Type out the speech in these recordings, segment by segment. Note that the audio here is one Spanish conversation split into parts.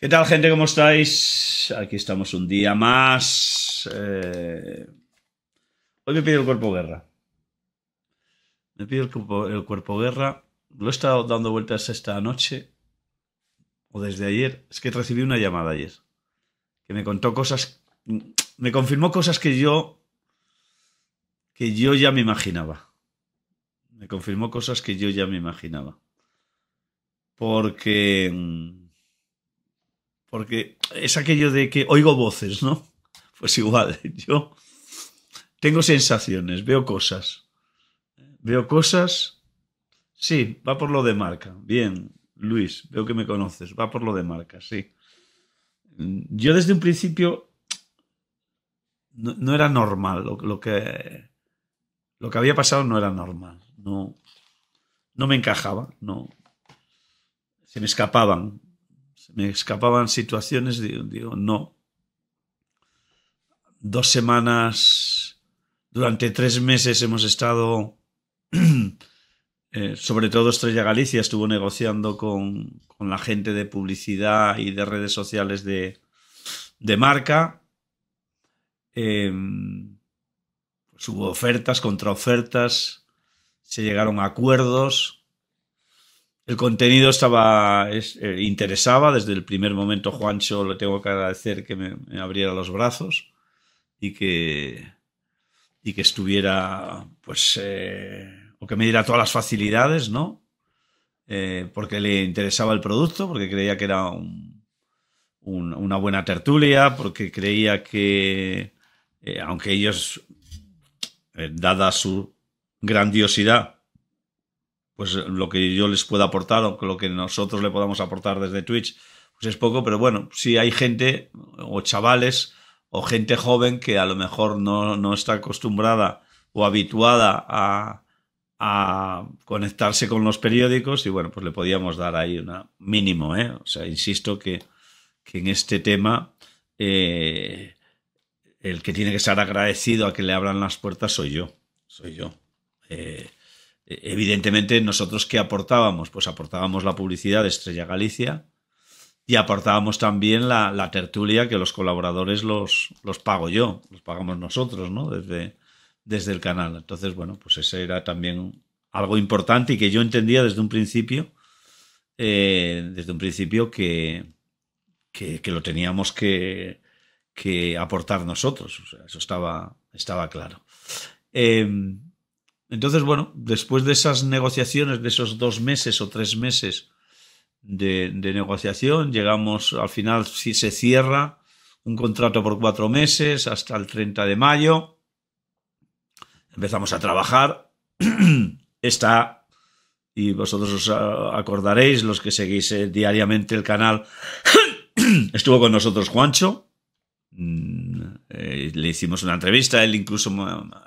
¿Qué tal gente? ¿Cómo estáis? Aquí estamos un día más. Eh, hoy me pide el cuerpo guerra. Me pide el cuerpo, el cuerpo guerra. Lo he estado dando vueltas esta noche o desde ayer. Es que recibí una llamada ayer que me contó cosas, me confirmó cosas que yo que yo ya me imaginaba. Me confirmó cosas que yo ya me imaginaba. Porque mm, porque es aquello de que oigo voces, ¿no? Pues igual, yo tengo sensaciones, veo cosas. Veo cosas. Sí, va por lo de marca. Bien, Luis, veo que me conoces. Va por lo de marca, sí. Yo desde un principio no, era normal. Lo, que, lo que había pasado no era normal. No, no me encajaba. No, se me escapaban me escapaban situaciones, digo, no. Dos semanas, durante tres meses hemos estado, eh, sobre todo Estrella Galicia estuvo negociando con, la gente de publicidad y de redes sociales de, de marca. Eh, em, ofertas pues hubo ofertas, contraofertas, se llegaron a acuerdos el contenido estaba eh, interesaba desde el primer momento. Juancho le tengo que agradecer que me, abriera los brazos y que y que estuviera, pues, eh, o que me diera todas las facilidades, ¿no? Eh, porque le interesaba el producto, porque creía que era una buena tertulia, porque creía que, aunque ellos, dada su grandiosidad, pues eh, lo que yo les pueda aportar o lo que nosotros le podamos aportar desde Twitch, pues es poco, pero bueno, si hay gente o chavales o gente joven que a lo mejor no, no está acostumbrada o habituada a, a, conectarse con los periódicos y bueno, pues le podíamos dar ahí un mínimo, ¿eh? O sea, insisto que, en este tema eh, el que tiene que estar agradecido a que le abran las puertas soy yo, soy yo. Eh, e, evidentemente, nosotros qué aportábamos? Pues aportábamos la publicidad de Estrella Galicia y aportábamos también la, tertulia que los colaboradores los, los pago yo, los pagamos nosotros, ¿no? Desde, desde el canal. Entonces, bueno, pues ese era también algo importante y que yo entendía desde un principio, eh, desde un principio que, que, lo teníamos que, aportar nosotros. eso estaba, estaba claro. Em, entonces, bueno, después de esas negociaciones, de esos dos meses o tres meses de, negociación, llegamos al final, si se cierra un contrato por cuatro meses hasta el 30 de mayo, empezamos a trabajar. Está y vosotros os acordaréis, los que seguís eh, diariamente el canal, estuvo con nosotros Juancho, mm, eh, le hicimos una entrevista, él incluso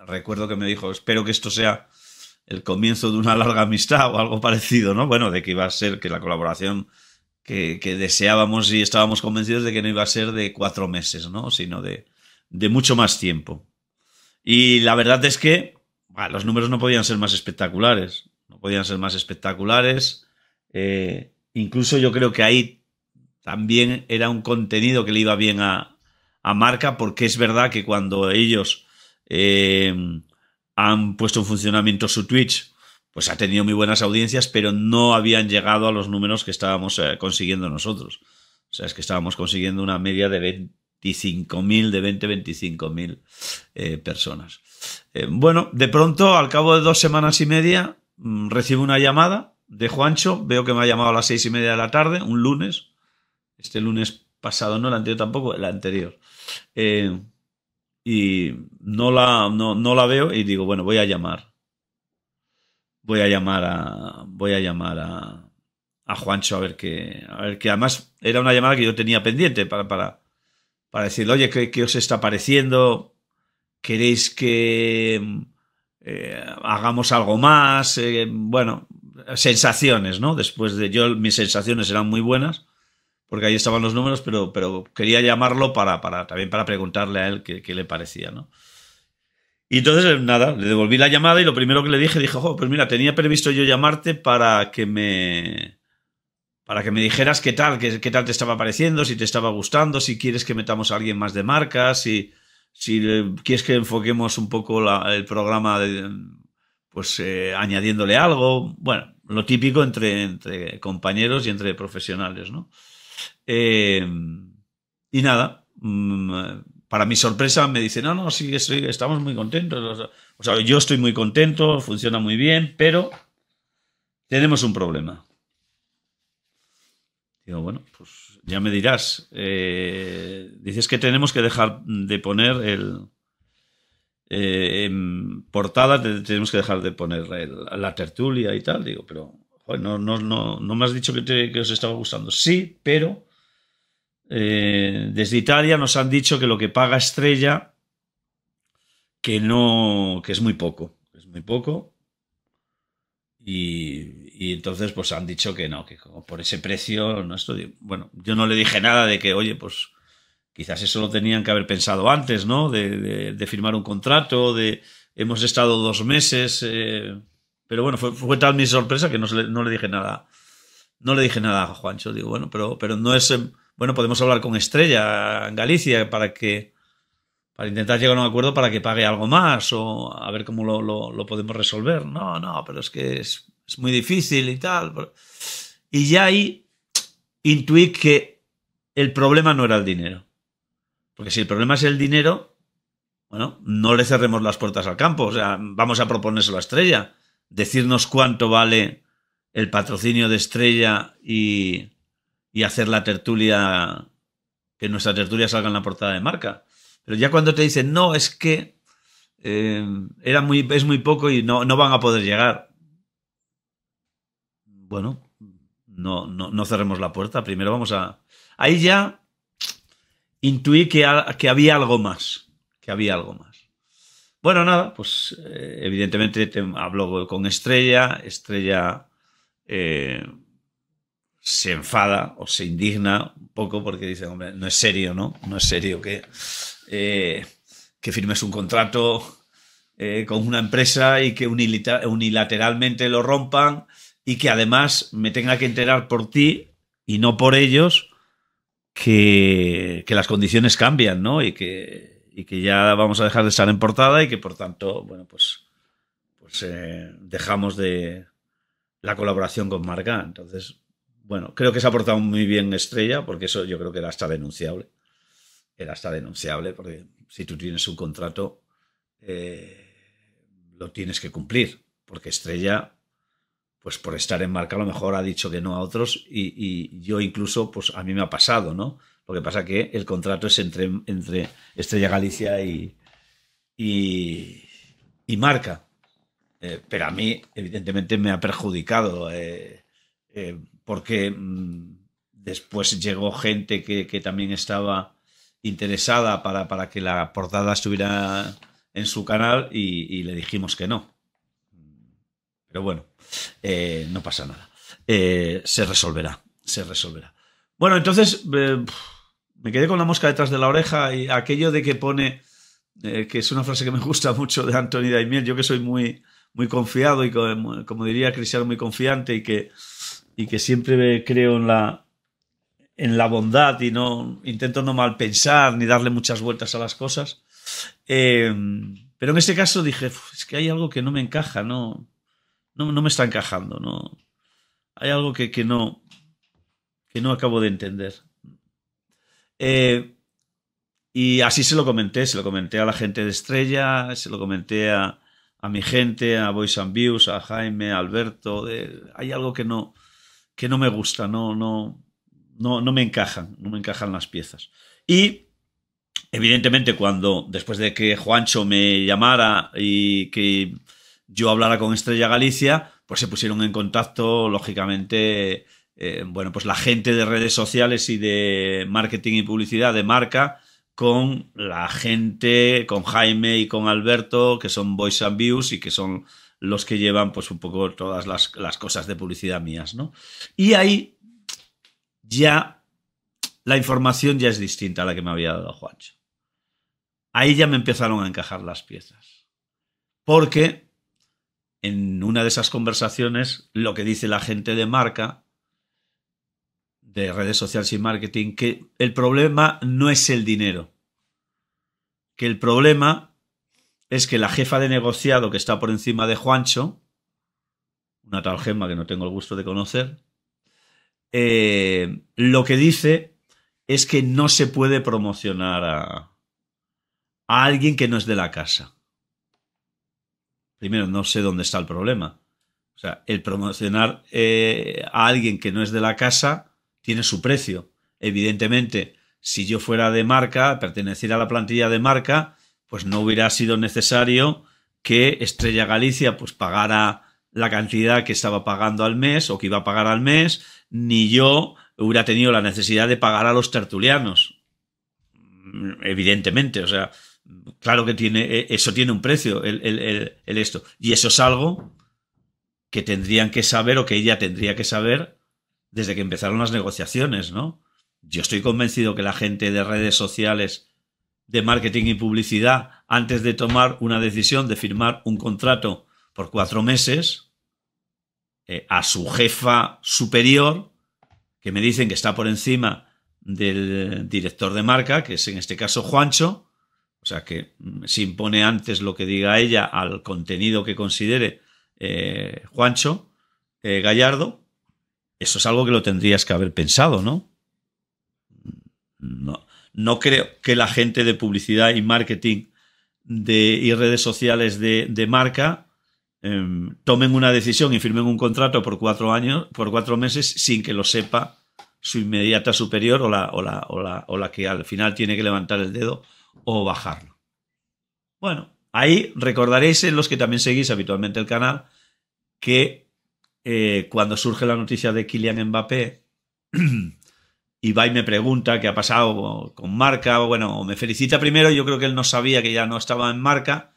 recuerdo que me dijo, espero que esto sea el comienzo de una larga amistad o algo parecido, ¿no? Bueno, de que iba a ser que la colaboración que, deseábamos y estábamos convencidos de que no iba a ser de cuatro meses, ¿no? Sino de, de mucho más tiempo. Y la verdad es que los números no podían ser más espectaculares, no podían ser más espectaculares. Eh, incluso yo creo que ahí también era un contenido que le iba bien a, a marca, porque es verdad que cuando ellos eh, han puesto en funcionamiento su Twitch, pues ha tenido muy buenas audiencias, pero no habían llegado a los números que estábamos eh, consiguiendo nosotros. O sea, es que estábamos consiguiendo una media de 25.000, de 20, 25.000 eh, personas. bueno, de pronto, al cabo de dos semanas y media, mm, recibo una llamada de Juancho, veo que me ha llamado a las seis y media de la tarde, un lunes, este lunes pasado, no la anterior tampoco, la anterior. Eh, y no la, no, no la veo y digo, bueno, voy a llamar. Voy a llamar a. Voy a llamar a. a Juancho a ver qué. A ver que además era una llamada que yo tenía pendiente para. para, para decirle, oye, ¿qué, os está pareciendo? ¿Queréis que eh, hagamos algo más? Eh, bueno, sensaciones, ¿no? Después de. Yo, mis sensaciones eran muy buenas porque ahí estaban los números, pero, pero quería llamarlo para, para, también para preguntarle a él qué, qué le parecía, ¿no? Y entonces, eh, nada, le devolví la llamada y lo primero que le dije, dije, pues mira, tenía previsto yo llamarte para que me... Para que me dijeras qué tal, qué, qué tal te estaba pareciendo, si te estaba gustando, si quieres que metamos a alguien más de marca, si, si eh, quieres que enfoquemos un poco la, el programa de, pues eh, añadiéndole algo, bueno, lo típico entre, entre compañeros y entre profesionales, ¿no? Em, y nada, mm, para mi sorpresa me dice, no, no, sí, estamos muy contentos. O sea, yo estoy muy contento, funciona muy bien, pero tenemos un problema. Digo, bueno, pues ya me dirás. Eh, dices que tenemos que dejar de poner el... Eh, portada tenemos que dejar de poner la tertulia y tal. Digo, pero no, me has dicho que, os estaba gustando. Sí, pero eh, desde Italia nos han dicho que lo que paga Estrella, que no, que es muy poco, es muy poco. Y, y entonces pues han dicho que no, que por ese precio no estoy... Bueno, yo no le dije nada de que, oye, pues quizás eso lo tenían que haber pensado antes, ¿no? De, firmar un contrato, de hemos estado dos meses... Eh, pero bueno, fue, tal mi sorpresa que no, le, no le dije nada. No le dije nada a Juancho. Digo, bueno, pero, pero no es. Bueno, podemos hablar con Estrella en Galicia para que. Para intentar llegar a un acuerdo para que pague algo más o a ver cómo lo, lo, podemos resolver. No, no, pero es que es, es muy difícil y tal. Y ya ahí intuí que el problema no era el dinero. Porque si el problema es el dinero, bueno, no le cerremos las puertas al campo. O sea, vamos a proponérselo a Estrella decirnos cuánto vale el patrocinio de Estrella y, hacer la tertulia, que nuestra tertulia salga en la portada de marca. Pero ya cuando te dicen, no, es que eh, era muy, es muy poco y no, no, van a poder llegar. Bueno, no, no, cerremos la puerta. Primero vamos a. Ahí ya intuí que, que había algo más. Que había algo más. Bueno, nada, pues eh, evidentemente hablo con Estrella, Estrella eh, se enfada o se indigna un poco porque dice, hombre, no es serio, ¿no? No es serio que, eh, que firmes un contrato con una empresa y que unilateralmente lo rompan y que además me tenga que enterar por ti y no por ellos que, que las condiciones cambian, ¿no? Y que y que ya vamos a dejar de estar en portada y que por tanto, bueno, pues, pues eh, dejamos de la colaboración con Marca. Entonces, bueno, creo que se ha portado muy bien Estrella, porque eso yo creo que era hasta denunciable. Era hasta denunciable, porque si tú tienes un contrato, eh, lo tienes que cumplir, porque Estrella, pues por estar en Marca, a lo mejor ha dicho que no a otros y, y yo incluso, pues a mí me ha pasado, ¿no? Lo que pasa que el contrato es entre, entre Estrella Galicia y, Marca. Eh, pero a mí, evidentemente, me ha perjudicado eh, eh, porque mm, después llegó gente que, también estaba interesada para, que la portada estuviera en su canal y, le dijimos que no. Pero bueno, no pasa nada. se resolverá, se resolverá. Bueno, entonces, me quedé con la mosca detrás de la oreja y aquello de que pone, eh, que es una frase que me gusta mucho de Anthony Daimiel, yo que soy muy, muy confiado y como, diría Cristiano, muy confiante y que, y que siempre creo en la, en la bondad y no intento no mal pensar ni darle muchas vueltas a las cosas. Eh, pero en este caso dije, es que hay algo que no me encaja, no, no, no me está encajando, no. Hay algo que, que no que no acabo de entender. Eh, y así se lo comenté, se lo comenté a la gente de Estrella, se lo comenté a, mi gente, a Voice and Views, a Jaime, a Alberto. hay algo que no, que no me gusta, no, no, no, no me encajan, no me encajan las piezas. Y evidentemente cuando, después de que Juancho me llamara y que yo hablara con Estrella Galicia, pues se pusieron en contacto, lógicamente, eh, bueno, pues la gente de redes sociales y de marketing y publicidad de marca con la gente, con Jaime y con Alberto, que son Boys and Views y que son los que llevan pues un poco todas las, las cosas de publicidad mías, ¿no? Y ahí ya la información ya es distinta a la que me había dado Juancho. Ahí ya me empezaron a encajar las piezas. Porque en una de esas conversaciones, lo que dice la gente de marca de redes sociales y marketing, que el problema no es el dinero, que el problema es que la jefa de negociado que está por encima de Juancho, una tal gema que no tengo el gusto de conocer, eh, lo que dice es que no se puede promocionar a, alguien que no es de la casa. Primero, no sé dónde está el problema. O sea, el promocionar eh, a alguien que no es de la casa tiene su precio. Evidentemente, si yo fuera de marca, perteneciera a la plantilla de marca, pues no hubiera sido necesario que Estrella Galicia pues pagara la cantidad que estaba pagando al mes o que iba a pagar al mes, ni yo hubiera tenido la necesidad de pagar a los tertulianos. Evidentemente, o sea, claro que tiene, e, eso tiene un precio, el esto. Y eso es algo que tendrían que saber o que ella tendría que saber desde que empezaron las negociaciones, ¿no? Yo estoy convencido que la gente de redes sociales, de marketing y publicidad, antes de tomar una decisión de firmar un contrato por cuatro meses, eh, a su jefa superior, que me dicen que está por encima del director de marca, que es en este caso Juancho, o sea que mm, se impone antes lo que diga ella al contenido que considere eh, Juancho eh, Gallardo, eso es algo que lo tendrías que haber pensado, ¿no? No, creo que la gente de publicidad y marketing de, y redes sociales de, marca em, tomen una decisión y firmen un contrato por cuatro años, por meses, sin que lo sepa su inmediata superior o la, o la, o la que al final tiene que levantar el dedo o bajarlo. Bueno, ahí recordaréis en los que también seguís habitualmente el canal que eh, cuando surge la noticia de Kylian Mbappé, y me pregunta qué ha pasado con marca, bueno, me felicita primero, yo creo que él no sabía que ya no estaba en marca,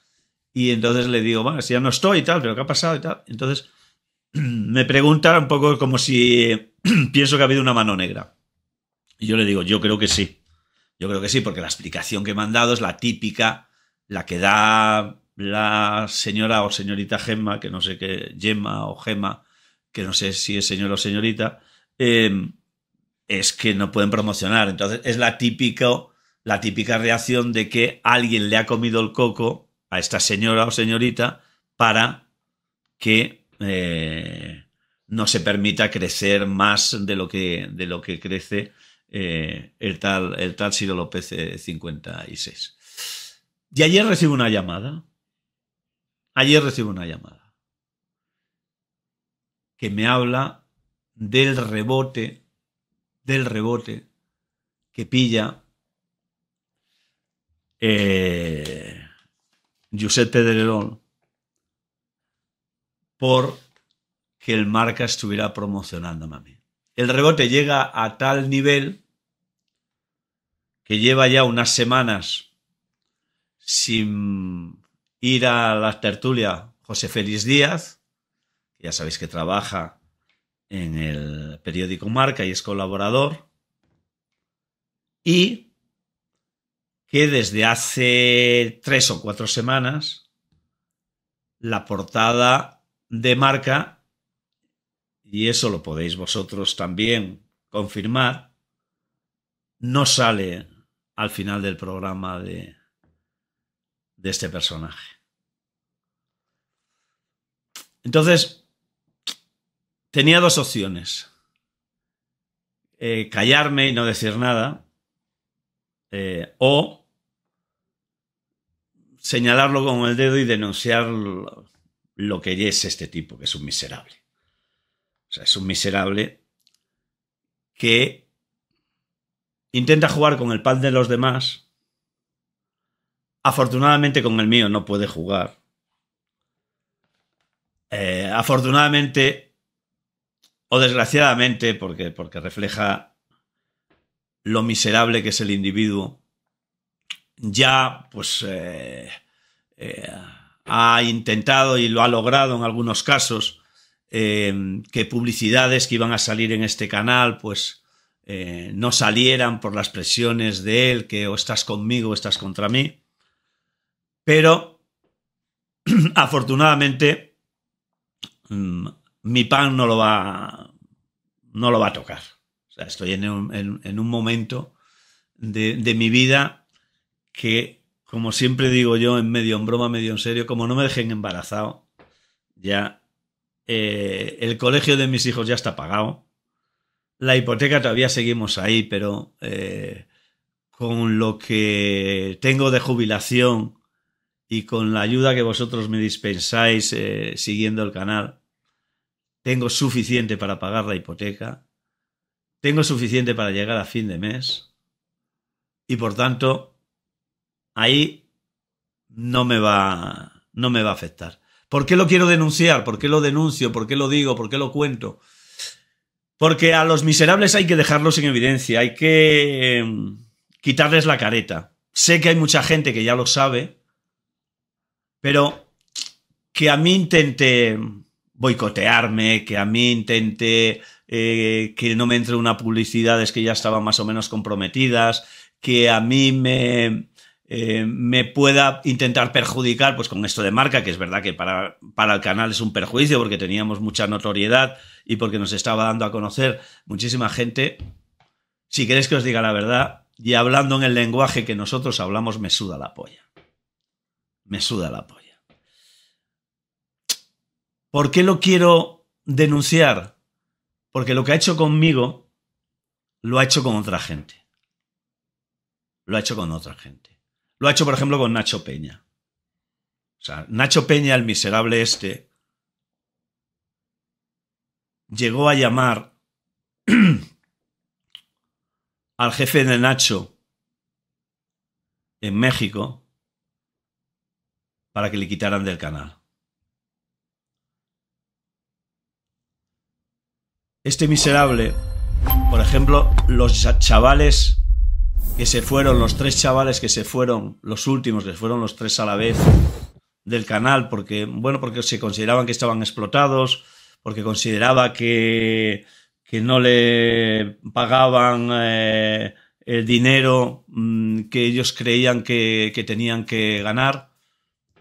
y entonces le digo, bueno, si ya no estoy y tal, pero ¿qué ha pasado y tal? Entonces me pregunta un poco como si pienso que ha habido una mano negra. Y yo le digo, yo creo que sí. Yo creo que sí, porque la explicación que me han dado es la típica, la que da la señora o señorita Gemma, que no sé qué, Gemma o Gemma, que no sé si es señor o señorita, eh, es que no pueden promocionar. Entonces es la típica, la típica reacción de que alguien le ha comido el coco a esta señora o señorita para que eh, no se permita crecer más de lo que, de lo que crece eh, el, tal, el tal López 56. Y ayer recibo una llamada. Ayer recibo una llamada me habla del rebote, del rebote que pilla eh, Giuseppe de por que el marca estuviera promocionando a El rebote llega a tal nivel que lleva ya unas semanas sin ir a la tertulia José Félix Díaz, ya sabéis que trabaja en el periódico Marca y es colaborador, y que desde hace tres o cuatro semanas la portada de Marca, y eso lo podéis vosotros también confirmar, no sale al final del programa de, de este personaje. Entonces, tenía dos opciones. Eh, callarme y no decir nada. Eh, o señalarlo con el dedo y denunciar lo que es este tipo, que es un miserable. O sea, es un miserable que intenta jugar con el pan de los demás. Afortunadamente con el mío no puede jugar. Eh, afortunadamente o desgraciadamente, porque, porque refleja lo miserable que es el individuo, ya pues eh, eh, ha intentado y lo ha logrado en algunos casos eh, que publicidades que iban a salir en este canal pues no salieran por las presiones de él que o estás conmigo o estás contra mí pero afortunadamente mm, mi pan no lo va, no lo va a tocar. O sea, estoy en un, momento de, mi vida que, como siempre digo yo, en medio en broma, medio en serio, como no me dejen embarazado, ya eh, el colegio de mis hijos ya está pagado. La hipoteca todavía seguimos ahí, pero eh, con lo que tengo de jubilación y con la ayuda que vosotros me dispensáis eh, siguiendo el canal, tengo suficiente para pagar la hipoteca, tengo suficiente para llegar a fin de mes y por tanto ahí no me va no me va a afectar. ¿Por qué lo quiero denunciar? ¿Por qué lo denuncio? ¿Por qué lo digo? ¿Por qué lo cuento? Porque a los miserables hay que dejarlos en evidencia, hay que em, quitarles la careta. Sé que hay mucha gente que ya lo sabe, pero que a mí intente boicotearme, que a mí intente eh, que no me entre una publicidad, es que ya estaban más o menos comprometidas, que a mí me, eh, me pueda intentar perjudicar, pues con esto de marca, que es verdad que para, para el canal es un perjuicio porque teníamos mucha notoriedad y porque nos estaba dando a conocer muchísima gente. Si queréis que os diga la verdad, y hablando en el lenguaje que nosotros hablamos, me suda la polla. Me suda la polla. ¿Por qué lo quiero denunciar? Porque lo que ha hecho conmigo lo ha hecho con otra gente. Lo ha hecho con otra gente. Lo ha hecho, por ejemplo, con Nacho Peña. O sea, Nacho Peña, el miserable este, llegó a llamar al jefe de Nacho en México para que le quitaran del canal. este miserable, por ejemplo, los chavales que se fueron, los tres chavales que se fueron, los últimos, que fueron los tres a la vez del canal, porque, bueno, porque se consideraban que estaban explotados, porque consideraba que, que no le pagaban eh, el dinero mm, que ellos creían que, que tenían que ganar.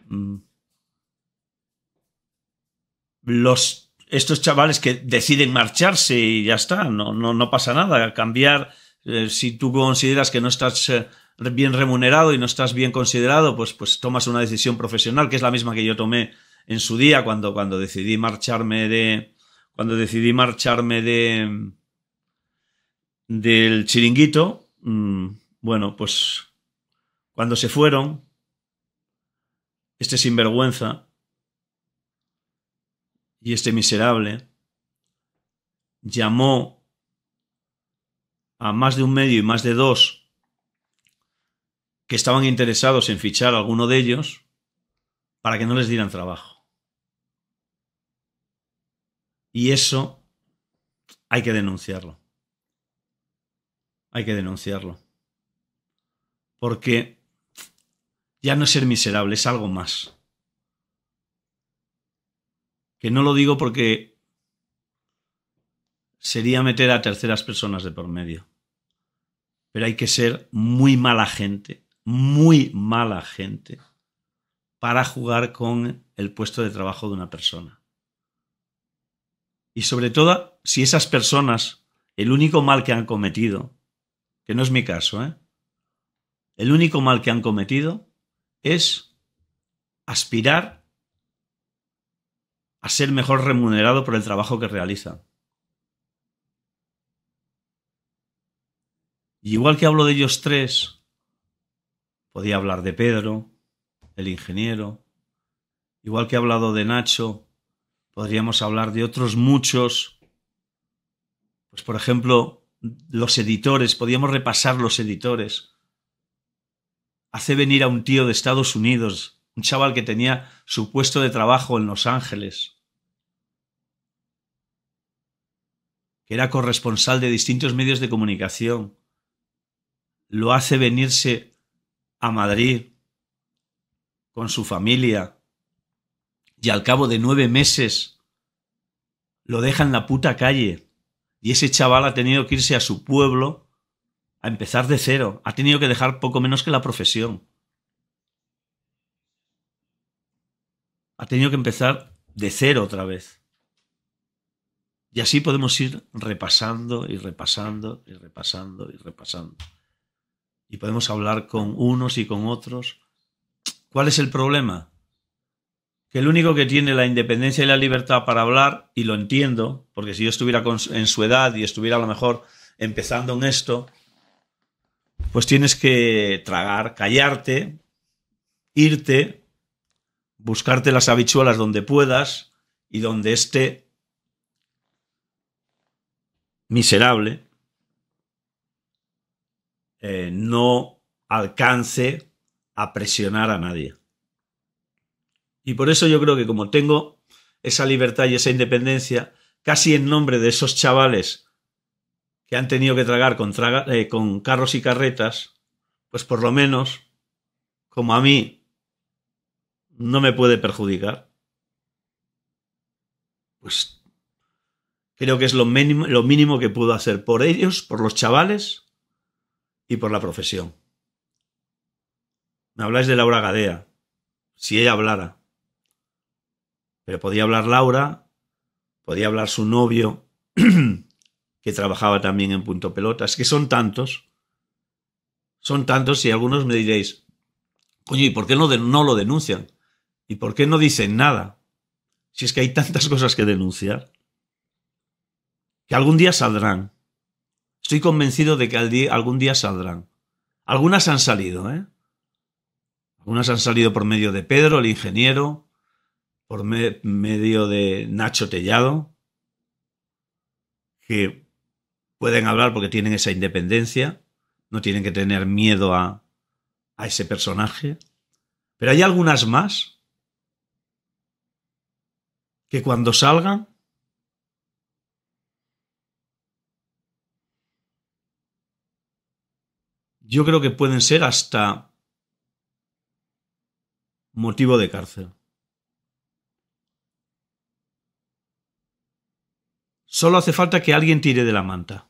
Mm. Los estos chavales que deciden marcharse y ya está, no, no, no pasa nada. Cambiar, eh, si tú consideras que no estás eh, bien remunerado y no estás bien considerado, pues, pues tomas una decisión profesional, que es la misma que yo tomé en su día cuando, cuando decidí marcharme de. Cuando decidí marcharme de. del chiringuito. Mm, bueno, pues. Cuando se fueron. Este sinvergüenza y este miserable llamó a más de un medio y más de dos que estaban interesados en fichar a alguno de ellos para que no les dieran trabajo. Y eso hay que denunciarlo. Hay que denunciarlo. Porque ya no es ser miserable, es algo más que no lo digo porque sería meter a terceras personas de por medio. Pero hay que ser muy mala gente, muy mala gente, para jugar con el puesto de trabajo de una persona. Y sobre todo, si esas personas, el único mal que han cometido, que no es mi caso, ¿eh? el único mal que han cometido es aspirar a ser mejor remunerado por el trabajo que realiza. igual que hablo de ellos tres, podía hablar de Pedro, el ingeniero, igual que he hablado de Nacho, podríamos hablar de otros muchos. Pues por ejemplo, los editores, podíamos repasar los editores. Hace venir a un tío de Estados Unidos, un chaval que tenía su puesto de trabajo en Los Ángeles. que era corresponsal de distintos medios de comunicación, lo hace venirse a Madrid con su familia y al cabo de nueve meses lo deja en la puta calle y ese chaval ha tenido que irse a su pueblo a empezar de cero, ha tenido que dejar poco menos que la profesión. Ha tenido que empezar de cero otra vez. Y así podemos ir repasando y repasando y repasando y repasando. Y podemos hablar con unos y con otros. ¿Cuál es el problema? Que el único que tiene la independencia y la libertad para hablar, y lo entiendo, porque si yo estuviera en su edad y estuviera a lo mejor empezando en esto, pues tienes que tragar, callarte, irte, buscarte las habichuelas donde puedas y donde esté miserable eh, no alcance a presionar a nadie. Y por eso yo creo que como tengo esa libertad y esa independencia, casi en nombre de esos chavales que han tenido que tragar con, eh, con carros y carretas, pues por lo menos, como a mí, no me puede perjudicar, pues Creo que es lo mínimo, lo mínimo que pudo hacer por ellos, por los chavales y por la profesión. Me habláis de Laura Gadea, si ella hablara. Pero podía hablar Laura, podía hablar su novio, que trabajaba también en punto Pelotas. Es que son tantos. Son tantos y algunos me diréis, coño, ¿y por qué no, no lo denuncian? ¿Y por qué no dicen nada? Si es que hay tantas cosas que denunciar que algún día saldrán. Estoy convencido de que algún día saldrán. Algunas han salido, ¿eh? Algunas han salido por medio de Pedro, el ingeniero, por medio de Nacho Tellado, que pueden hablar porque tienen esa independencia, no tienen que tener miedo a ese personaje. Pero hay algunas más que cuando salgan yo creo que pueden ser hasta motivo de cárcel. Solo hace falta que alguien tire de la manta.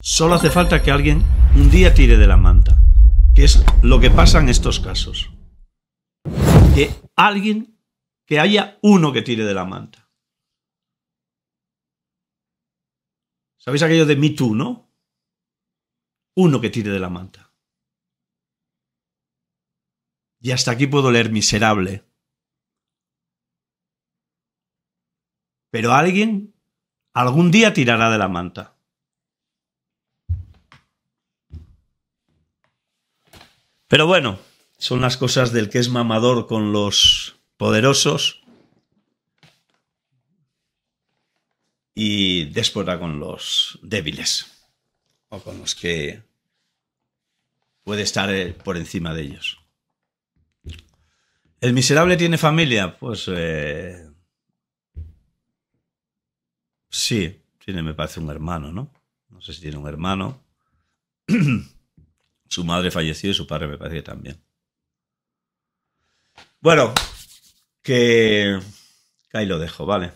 Solo hace falta que alguien un día tire de la manta, que es lo que pasa en estos casos. Que alguien, que haya uno que tire de la manta. ¿Sabéis aquello de Me Too, no? uno que tire de la manta. Y hasta aquí puedo leer miserable. Pero alguien algún día tirará de la manta. Pero bueno, son las cosas del que es mamador con los poderosos y déspota con los débiles o con los que puede estar eh, por encima de ellos. ¿El miserable tiene familia? Pues eh, sí, tiene, me parece, un hermano, ¿no? No sé si tiene un hermano. su madre falleció y su padre me parece también. Bueno, que, ahí lo dejo, ¿vale?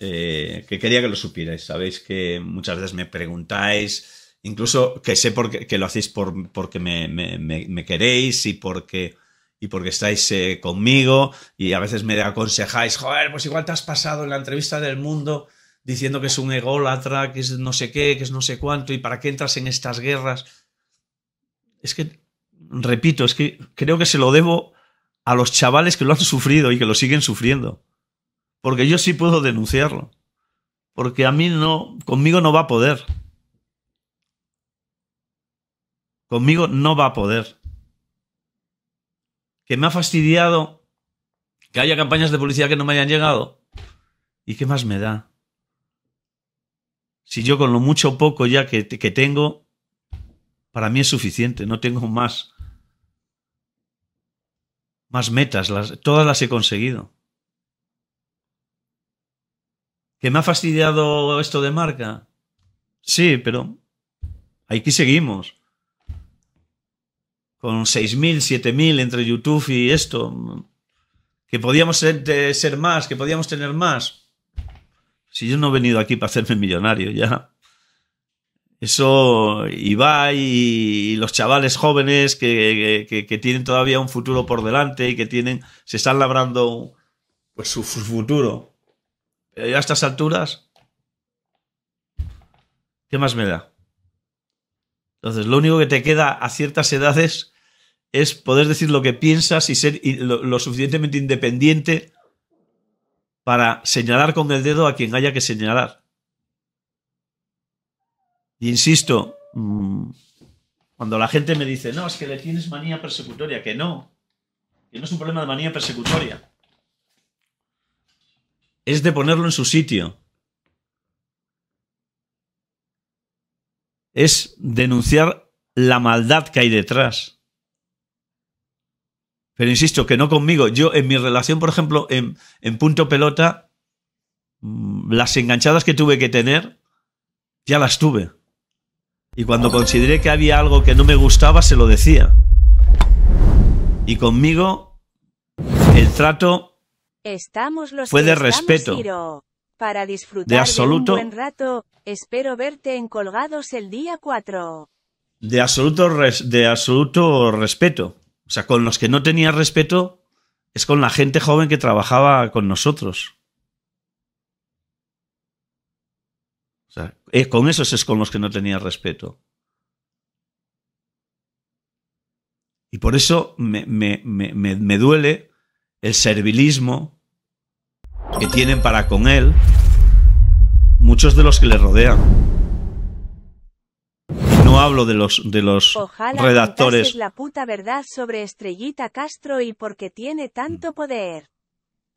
Eh, que quería que lo supierais. Sabéis que muchas veces me preguntáis Incluso que sé por qué, que lo hacéis porque me, queréis y porque, y porque estáis eh, conmigo y a veces me aconsejáis, joder, pues igual te has pasado en la entrevista del mundo diciendo que es un ególatra, que es no sé qué, que es no sé cuánto y para qué entras en estas guerras. Es que, repito, es que creo que se lo debo a los chavales que lo han sufrido y que lo siguen sufriendo. Porque yo sí puedo denunciarlo. Porque a mí no, conmigo no va a poder. Conmigo no va a poder. Que me ha fastidiado que haya campañas de publicidad que no me hayan llegado. ¿Y qué más me da? Si yo con lo mucho o poco ya que, que tengo, para mí es suficiente, no tengo más. Más metas, las, todas las he conseguido. ¿Que me ha fastidiado esto de marca? Sí, pero aquí seguimos con 6.000, 7.000 entre YouTube y esto, que podíamos ser, más, que podíamos tener más. Si yo no he venido aquí para hacerme millonario, ya. Eso, Ibai y los chavales jóvenes que, que, tienen todavía un futuro por delante y que tienen, se están labrando pues, su futuro. Pero a estas alturas, ¿qué más me da? Entonces, lo único que te queda a ciertas edades es poder decir lo que piensas y ser lo, suficientemente independiente para señalar con el dedo a quien haya que señalar. Y insisto, mm, cuando la gente me dice, no, es que le tienes manía persecutoria, que no, que no es un problema de manía persecutoria. Es de ponerlo en su sitio. Es denunciar la maldad que hay detrás. Pero insisto, que no conmigo. Yo en mi relación, por ejemplo, en, punto pelota, mm, las enganchadas que tuve que tener, ya las tuve. Y cuando consideré que había algo que no me gustaba, se lo decía. Y conmigo, el trato estamos fue de respeto. Para disfrutar de, absoluto, un buen rato, espero verte en Colgados el día 4. De absoluto, de absoluto respeto. O sea, con los que no tenía respeto es con la gente joven que trabajaba con nosotros. O sea, eh, con esos es con los que no tenía respeto. Y por eso me, duele el servilismo que tienen para con él muchos de los que le rodean hablo de los, de los Ojalá redactores. la puta verdad sobre Estrellita Castro y porque tiene tanto mm. poder.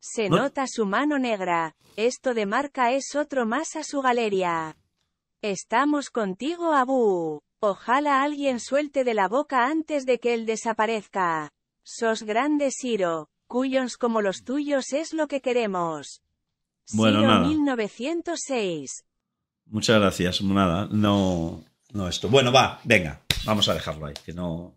Se nota su mano negra. Esto de marca es otro más a su galería. Estamos contigo, Abu. Ojalá alguien suelte de la boca antes de que él desaparezca. Sos grande, Siro. cuyos como los tuyos es lo que queremos. Bueno, 1906. Muchas gracias. Nada, no. No esto. Bueno, va, venga, vamos a dejarlo ahí, que no...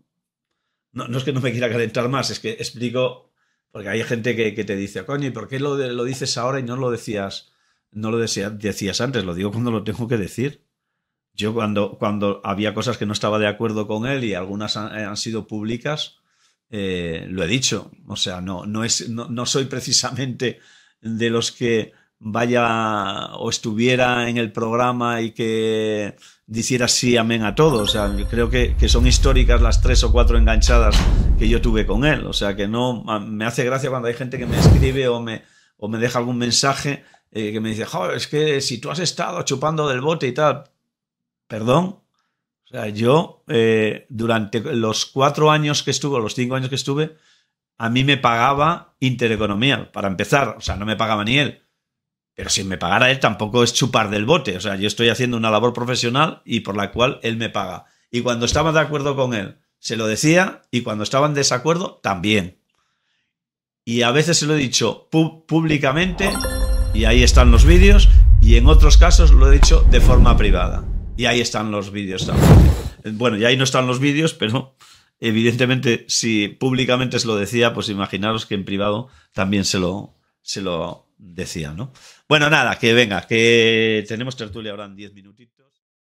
No, es que no me quiera calentar más, es que explico, porque hay gente que, te dice, coño, ¿y por qué lo, lo dices ahora y no lo decías? no lo decías antes, lo digo cuando lo tengo que decir. Yo cuando, cuando había cosas que no estaba de acuerdo con él y algunas han, sido públicas, eh, lo he dicho. O sea, no, no, es, no, no soy precisamente de los que vaya o estuviera en el programa y que dijera sí, amén a todo. O sea, creo que, son históricas las tres o cuatro enganchadas que yo tuve con él. O sea, que no me hace gracia cuando hay gente que me escribe o me, o me deja algún mensaje eh, que me dice, es que si tú has estado chupando del bote y tal, perdón. O sea, yo eh, durante los cuatro años que estuve, los cinco años que estuve, a mí me pagaba Intereconomía, para empezar. O sea, no me pagaba ni él pero si me pagara él tampoco es chupar del bote. O sea, yo estoy haciendo una labor profesional y por la cual él me paga. Y cuando estaba de acuerdo con él, se lo decía y cuando estaba en desacuerdo, también. Y a veces se lo he dicho públicamente y ahí están los vídeos y en otros casos lo he dicho de forma privada. Y ahí están los vídeos Bueno, y ahí no están los vídeos, pero evidentemente si públicamente se lo decía, pues imaginaros que en privado también se lo, se lo decía, ¿no? Bueno, nada, que venga, que tenemos tertulia ahora en 10 minutitos.